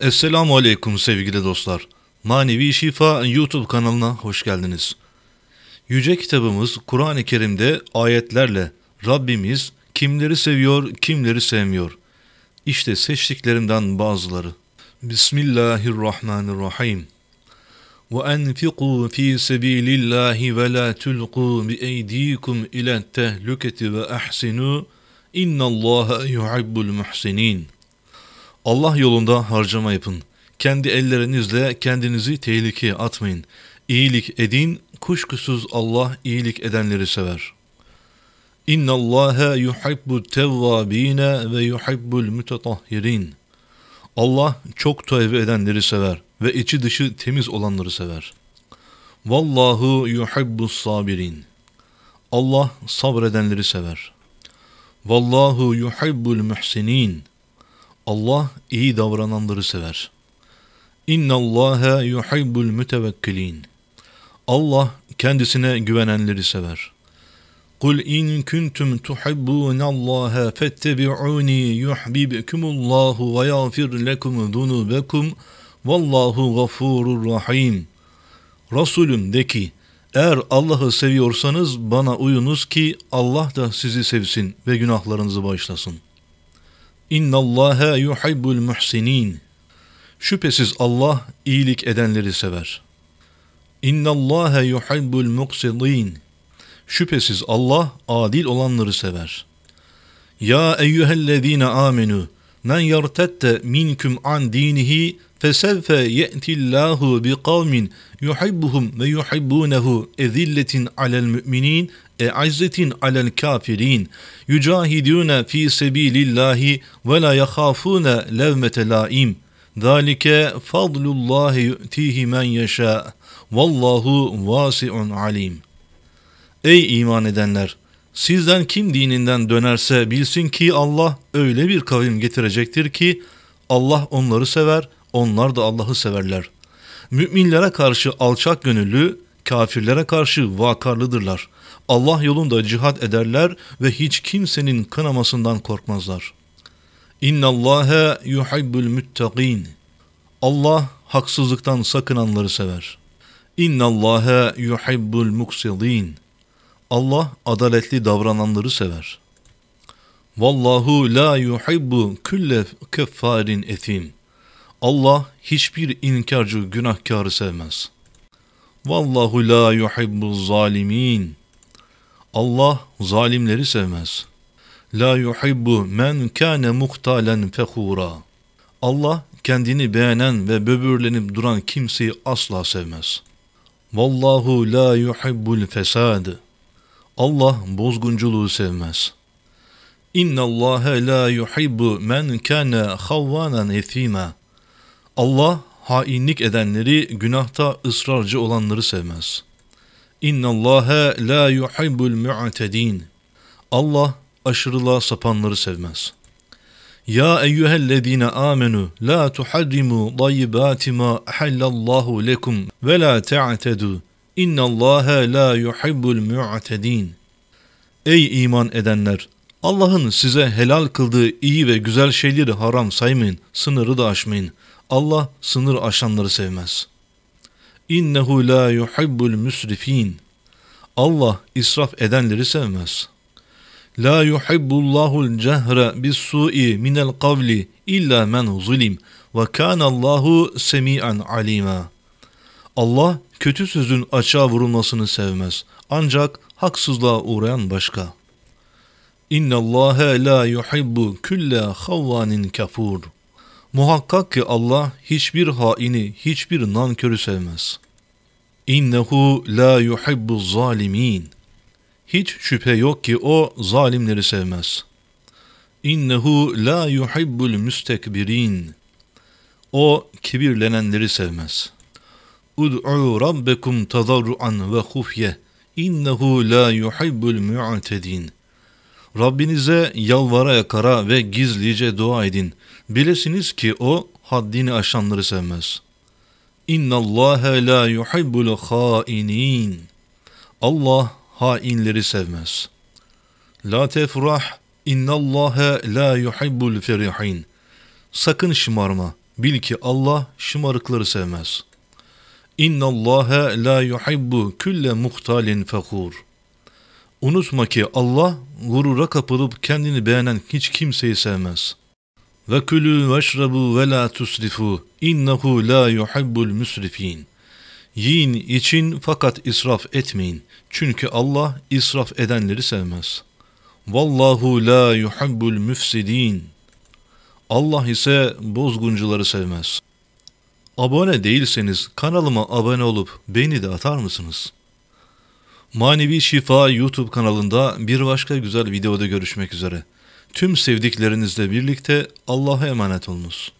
Esselamu Aleyküm sevgili dostlar. Manevi Şifa YouTube kanalına hoş geldiniz. Yüce kitabımız Kur'an-ı Kerim'de ayetlerle Rabbimiz kimleri seviyor, kimleri sevmiyor. İşte seçtiklerimden bazıları. Bismillahirrahmanirrahim. وَاَنْفِقُوا ف۪ي سَب۪يلِ اللّٰهِ وَلَا تُلْقُوا بِاَيْد۪يكُمْ اِلَى التَّهْلُكَةِ وَاَحْسِنُوا اِنَّ اللّٰهَ يُحِبُّ الْمُحْسِن۪ينَ Allah yolunda harcama yapın. Kendi ellerinizle kendinizi tehlikeye atmayın. İyilik edin, kuşkusuz Allah iyilik edenleri sever. İnna Allaha yuhibbu tevvabine ve yuhibbul mutatahhirin. Allah çok tövbe edenleri sever ve içi dışı temiz olanları sever. Vallahu yuhibbu sabirin. Allah sabredenleri sever. Vallahu yuhibbul muhsinin. Allah iyi davrananları sever. İnna Allaha yuhibbul mutevekkilin. Allah kendisine güvenenleri sever. Kul in kuntum tuhibbunallaha fettebi'uni yuhibbukumullahu ve yağfir lekum zunubekum vallahu gafurur rahim. Resulüm de ki eğer Allah'ı seviyorsanız bana uyunuz ki Allah da sizi sevsin ve günahlarınızı bağışlasın.'' İnna Allaha yuhibbul muhsinin. Şüphesiz Allah iyilik edenleri sever. İnna Allaha yuhibbul muqsidin. Şüphesiz Allah adil olanları sever. Ya eyyühellezine amenu men yertette minküm an dinihi فَسَوْفَ يَأْتِ اللّٰهُ بِقَوْمٍ يُحِبُّهُمْ وَيُحِبُّونَهُ اَذِلَّةٍ عَلَى الْمُؤْمِنِينَ اَعِزَّةٍ عَلَى الْكَافِرِينَ يُجَاهِدُونَ ف۪ي سَب۪يلِ اللّٰهِ وَلَا يَخَافُونَ لَوْمَةَ لَائِمٍ ذَٰلِكَ فَضْلُ اللّٰهِ يُؤْتِيهِ مَنْ يَشَاءُ وَاللّٰهُ وَاسِعٌ عَلِيمٌ Ey iman edenler! Sizden kim dininden dönerse bilsin ki Allah öyle bir kavim getirecektir ki Allah onları sever onlar da Allah'ı severler. Müminlere karşı alçak gönüllü, kafirlere karşı vakarlıdırlar. Allah yolunda cihat ederler ve hiç kimsenin kınamasından korkmazlar. İnna Allahe yuhibbul muttaqin. Allah haksızlıktan sakınanları sever. İnna Allahe yuhibbul muksidin. Allah adaletli davrananları sever. Vallahu la yuhibbu külle keffarin etim. Allah hiçbir inkarcı günahkarı sevmez. Vallahu la yuhibbu zalimin. Allah zalimleri sevmez. La yuhibbu men kâne muhtalen fehura. Allah kendini beğenen ve böbürlenip duran kimseyi asla sevmez. Vallahu la yuhibbul fesad. Allah bozgunculuğu sevmez. İnna Allaha la yuhibbu men kana havvanan ethima. Allah hainlik edenleri, günahta ısrarcı olanları sevmez. İnna Allaha la yuhibbul mu'tedin. Allah aşırılığa sapanları sevmez. Ya eyyühellezine amenu la tuharrimu tayyibati ma ahallallahu lekum ve la ta'tedu. İnna Allaha la yuhibbul mu'tedin. Ey iman edenler! Allah'ın size helal kıldığı iyi ve güzel şeyleri haram saymayın, sınırı da aşmayın. Allah sınır aşanları sevmez. İnnehu la yuhibbul müsrifin. Allah israf edenleri sevmez. La yuhibbullahul cehre bis su'i minel kavli illa men zulim ve kanallahu semi'an alima. Allah kötü sözün açığa vurulmasını sevmez. Ancak haksızlığa uğrayan başka. İnne Allahe la yuhibbu külle havvanin kafur. Muhakkak ki Allah hiçbir haini, hiçbir nankörü sevmez. İnnehu la yuhibbu zalimin. Hiç şüphe yok ki o zalimleri sevmez. İnnehu la yuhibbul müstekbirin. O kibirlenenleri sevmez. Ud'u rabbekum tadarruan ve hufye. İnnehu la yuhibbul mu'tedin. Rabbinize yalvara yakara ve gizlice dua edin. Bilesiniz ki o haddini aşanları sevmez. İnna Allah la yuhibbul hainin. Allah hainleri sevmez. La tefrah inna Allah la yuhibbul ferihin. Sakın şımarma. Bil ki Allah şımarıkları sevmez. İnna Allah la yuhibbu külle muhtalin fekhur.'' Unutma ki Allah gurura kapılıp kendini beğenen hiç kimseyi sevmez. Ve külü veşrebu ve la tusrifu innehu la yuhibbul müsrifin. Yiyin için fakat israf etmeyin. Çünkü Allah israf edenleri sevmez. Vallahu la yuhibbul müfsidin. Allah ise bozguncuları sevmez. Abone değilseniz kanalıma abone olup beni de atar mısınız?'' Manevi Şifa YouTube kanalında bir başka güzel videoda görüşmek üzere. Tüm sevdiklerinizle birlikte Allah'a emanet olunuz.